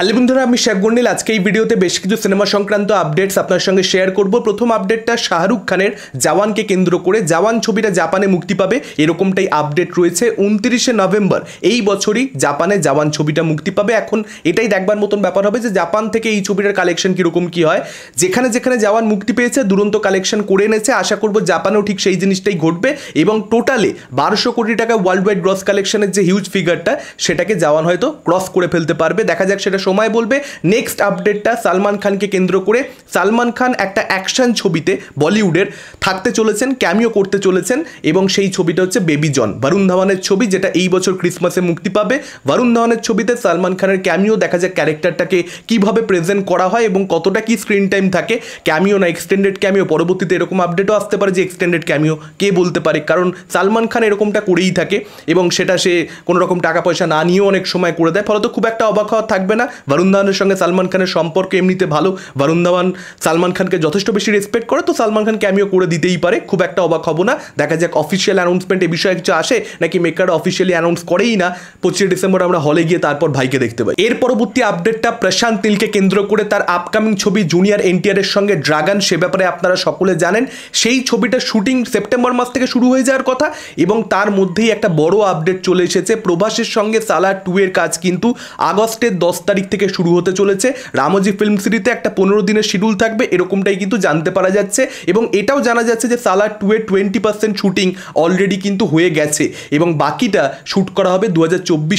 hello বন্ধুরা আমি শেখ গন্ডিল আজকে এই ভিডিওতে বেশ কিছু সিনেমা সংক্রান্ত আপডেটস আপনার সঙ্গে শেয়ার করব প্রথম আপডেটটা শাহরুখ খানের জাওয়ানকে কেন্দ্র করে জাওয়ান ছবিটা জাপানে মুক্তি পাবে এরকমটাই আপডেট রয়েছে উনত্রিশে নভেম্বর এই বছরই জাপানে জাওয়ান ছবিটা মুক্তি পাবে এখন এটাই দেখবার মতন ব্যাপার হবে যে জাপান থেকে এই ছবিটার কালেকশন কীরকম কী হয় যেখানে যেখানে জাওয়ান মুক্তি পেয়েছে দুরন্ত কালেকশন করে এনেছে আশা করব জাপানেও ঠিক সেই জিনিসটাই ঘটবে এবং টোটালে বারোশো কোটি টাকা ওয়ার্ল্ড ওয়াইড গ্রস কালেকশনের যে হিউজ ফিগারটা সেটাকে জাওয়ান হয়তো ক্রস করে ফেলতে পারবে দেখা যাক সেটা সময় বলবে নেক্সট আপডেটটা সালমান খানকে কেন্দ্র করে সালমান খান একটা অ্যাকশন ছবিতে বলিউডের থাকতে চলেছেন ক্যামিও করতে চলেছেন এবং সেই ছবিটা হচ্ছে বেবি জন বরুণ ধাওয়ানের ছবি যেটা এই বছর ক্রিসমাসে মুক্তি পাবে বরুণ ধাওয়ানের ছবিতে সালমান খানের ক্যামিও দেখা যায় ক্যারেক্টারটাকে কিভাবে প্রেজেন্ট করা হয় এবং কতটা কি স্ক্রিন টাইম থাকে ক্যামিও না এক্সটেন্ডেড ক্যামিও পরবর্তীতে এরকম আপডেটও আসতে পারে যে এক্সটেন্ডেড ক্যামিও কে বলতে পারে কারণ সালমান খান এরকমটা করেই থাকে এবং সেটা সে কোনো রকম টাকা পয়সা না নিয়েও অনেক সময় করে দেয় ফলত খুব একটা অবাক হওয়া থাকবে না বরুণ ধাওয়ানের সঙ্গে সালমান খানের সম্পর্ক এমনিতে ভালো বরুণ ধাওয়ান সালমান খানকে যথেষ্ট বেশি রেসপেক্ট করে তো সালমান খান ক্যামিও করে দিতেই পারে খুব একটা অবাক হব না দেখা যাক অফিসিয়াল অ্যানাউন্সমেন্ট এ বিষয়ে কিছু আসে নাকি মেকার অফিসিয়ালি অ্যানাউন্স করেই না পঁচিশে ডিসেম্বর আমরা হলে গিয়ে তারপর ভাইকে দেখতে পাই এর পরবর্তী আপডেটটা প্রশান্ত তিলকে কেন্দ্র করে তার আপকামিং ছবি জুনিয়র এনটিআরের সঙ্গে ড্রাগন সে ব্যাপারে আপনারা সকলে জানেন সেই ছবিটার শুটিং সেপ্টেম্বর মাস থেকে শুরু হয়ে যাওয়ার কথা এবং তার মধ্যেই একটা বড় আপডেট চলে এসেছে প্রভাসের সঙ্গে সালা টু এর কাজ কিন্তু আগস্টের দশ তারিখ তারিখ থেকে শুরু হতে চলেছে রামজি ফিল্ম সিটিতে একটা পনেরো দিনের শিডিউল থাকবে এরকমটাই কিন্তু জানতে পারা যাচ্ছে এবং এটাও জানা যাচ্ছে যে সালা টু এর টোয়েন্টি পার্সেন্ট শুটিং অলরেডি কিন্তু হয়ে গেছে এবং বাকিটা শ্যুট করা হবে দু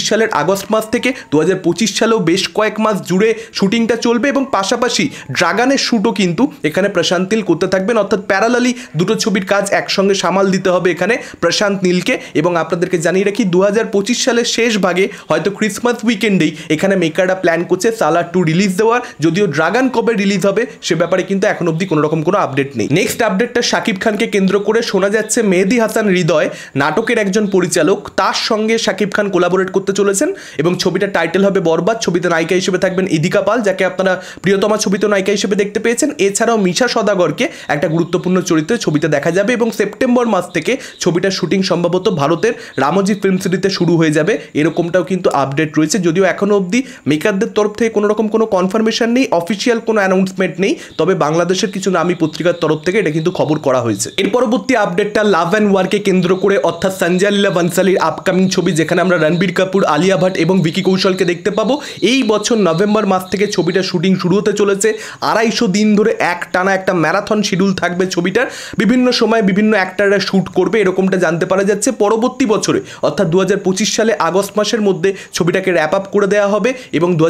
সালের আগস্ট মাস থেকে দু সালেও বেশ কয়েক মাস জুড়ে শুটিংটা চলবে এবং পাশাপাশি ড্রাগানের শ্যুটও কিন্তু এখানে প্রশান্ত নীল করতে থাকবেন অর্থাৎ প্যারালালি দুটো ছবির কাজ একসঙ্গে সামাল দিতে হবে এখানে প্রশান্ত নীলকে এবং আপনাদেরকে জানিয়ে রাখি দু সালের শেষ ভাগে হয়তো ক্রিসমাস উইকেন্ডেই এখানে মেকাররা প্ল্যান করছে সালার টু রিলিজ দেওয়ার যদিও ড্রাগান কবে রিলিজ হবে সে ব্যাপারে কিন্তু এখন অবধি কোনো রকম কোনো আপডেট নেই নেক্সট আপডেটটা শাকিব খানকে কেন্দ্র করে শোনা যাচ্ছে মেহেদি হাসান হৃদয় নাটকের একজন পরিচালক তার সঙ্গে শাকিব খান কোলাবোরেট করতে চলেছেন এবং ছবিটা টাইটেল হবে বরবাদ ছবিতে নায়িকা হিসেবে থাকবেন ইদিকা পাল যাকে আপনারা প্রিয়তমা ছবিতে নায়িকা হিসেবে দেখতে পেয়েছেন এছাড়াও মিশা সদাগরকে একটা গুরুত্বপূর্ণ চরিত্রে ছবিতে দেখা যাবে এবং সেপ্টেম্বর মাস থেকে ছবিটা শুটিং সম্ভবত ভারতের রামজি ফিল্ম সিটিতে শুরু হয়ে যাবে এরকমটাও কিন্তু আপডেট রয়েছে যদিও এখনও অবধি মেকার ইংল্যান্ডের তরফ থেকে কোনো রকম কোনো কনফার্মেশন নেই অফিসিয়াল কোনো অ্যানাউন্সমেন্ট নেই তবে বাংলাদেশের কিছু নামি পত্রিকার তরফ থেকে এটা কিন্তু খবর করা হয়েছে এর পরবর্তী আপডেটটা লাভ অ্যান্ড ওয়ারকে কেন্দ্র করে অর্থাৎ সঞ্জয় লীলা বনসালির আপকামিং ছবি যেখানে আমরা রণবীর কাপুর আলিয়া ভাট এবং ভিকি কৌশলকে দেখতে পাবো এই বছর নভেম্বর মাস থেকে ছবিটা শুটিং শুরু হতে চলেছে আড়াইশো দিন ধরে এক টানা একটা ম্যারাথন শিডিউল থাকবে ছবিটার বিভিন্ন সময় বিভিন্ন অ্যাক্টাররা শ্যুট করবে এরকমটা জানতে পারা যাচ্ছে পরবর্তী বছরে অর্থাৎ দু সালে আগস্ট মাসের মধ্যে ছবিটাকে র্যাপ আপ করে দেওয়া হবে এবং দু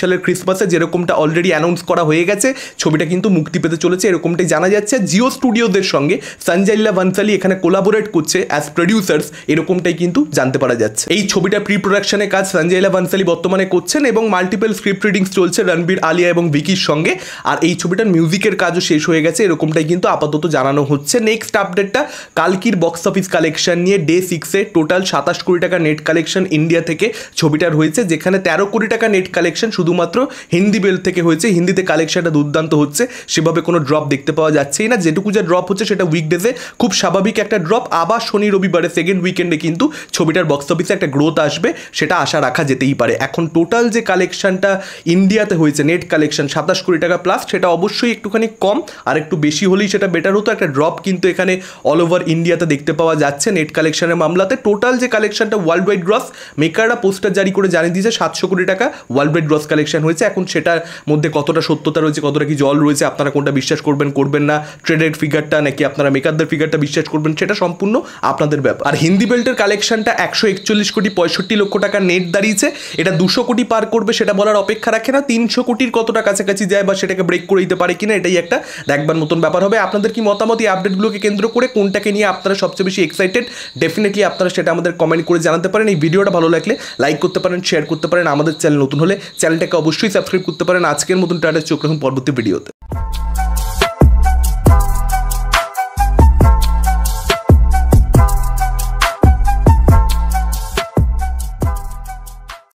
সালের ক্রিসমাসে যেরকমটা অলরেডি অ্যানাউন্স করা হয়ে গেছে ছবিটা কিন্তু মুক্তি পেতে চলেছে এরকমটাই জানা যাচ্ছে জিও স্টুডিওদের সঙ্গে সঞ্জাইল্লা ভানসালি এখানে কোলাবোরেট করছে অ্যাজ প্রডিউসার্স এরকমটাই কিন্তু জানতে পারা যাচ্ছে এই ছবিটা প্রি প্রোডাকশনের কাজ সঞ্জাইলা ভানসালি বর্তমানে করছেন এবং মাল্টিপল স্ক্রিপ্ট রিডিংস চলছে রণবীর আলিয়া এবং ভিকির সঙ্গে আর এই ছবিটার মিউজিকের কাজও শেষ হয়ে গেছে এরকমটাই কিন্তু আপাতত জানানো হচ্ছে নেক্সট আপডেটটা কালকির বক্স অফিস কালেকশন নিয়ে ডে সিক্সে টোটাল সাতাশ কোটি টাকা নেট কালেকশন ইন্ডিয়া থেকে ছবিটার হয়েছে যেখানে তেরো কোটি টাকা নেট কালেকশন কালেকশন শুধুমাত্র হিন্দি বেল্ট থেকে হয়েছে হিন্দিতে কালেকশনটা দুর্দান্ত হচ্ছে সেভাবে কোনো ড্রপ দেখতে পাওয়া যাচ্ছেই না যেটুকু যা ড্রপ হচ্ছে সেটা উইকডেজে খুব স্বাভাবিক একটা ড্রপ আবার শনি রবিবারে সেকেন্ড উইকেন্ডে কিন্তু ছবিটার বক্স অফিসে একটা গ্রোথ আসবে সেটা আশা রাখা যেতেই পারে এখন টোটাল যে কালেকশনটা ইন্ডিয়াতে হয়েছে নেট কালেকশন সাতাশ কোটি টাকা প্লাস সেটা অবশ্যই একটুখানি কম আর একটু বেশি হলেই সেটা বেটার হতো একটা ড্রপ কিন্তু এখানে অল ওভার ইন্ডিয়াতে দেখতে পাওয়া যাচ্ছে নেট কালেকশনের মামলাতে টোটাল যে কালেকশনটা ওয়ার্ল্ড ওয়াইড গ্রস মেকাররা পোস্টার জারি করে জানিয়ে দিয়েছে সাতশো কোটি টাকা ওয়ার্ল্ড আপডেট গ্রস কালেকশন হয়েছে এখন সেটার মধ্যে কতটা সত্যতা রয়েছে কতটা কি জল রয়েছে আপনারা কোনটা বিশ্বাস করবেন করবেন না ট্রেডেড ফিগারটা নাকি আপনারা মেকারদের ফিগারটা বিশ্বাস করবেন সেটা সম্পূর্ণ আপনাদের ব্যাপার আর হিন্দি বেল্টের কালেকশনটা একশো একচল্লিশ কোটি পঁয়ষট্টি লক্ষ টাকা নেট দাঁড়িয়েছে এটা দুশো কোটি পার করবে সেটা বলার অপেক্ষা রাখে না তিনশো কোটির কতটা কাছাকাছি যায় বা সেটাকে ব্রেক করে দিতে পারে কিনা এটাই একটা দেখবার মতন ব্যাপার হবে আপনাদের কি মতামত এই আপডেটগুলোকে কেন্দ্র করে কোনটাকে নিয়ে আপনারা সবচেয়ে বেশি এক্সাইটেড ডেফিনেটলি আপনারা সেটা আমাদের কমেন্ট করে জানাতে পারেন এই ভিডিওটা ভালো লাগলে লাইক করতে পারেন শেয়ার করতে পারেন আমাদের চ্যানেল নতুন হলে চ্যানেলটাকে অবশ্যই সাবস্ক্রাইব করতে পারেন আজকের মতন টাটা চোখ রাখুন পরবর্তী ভিডিওতে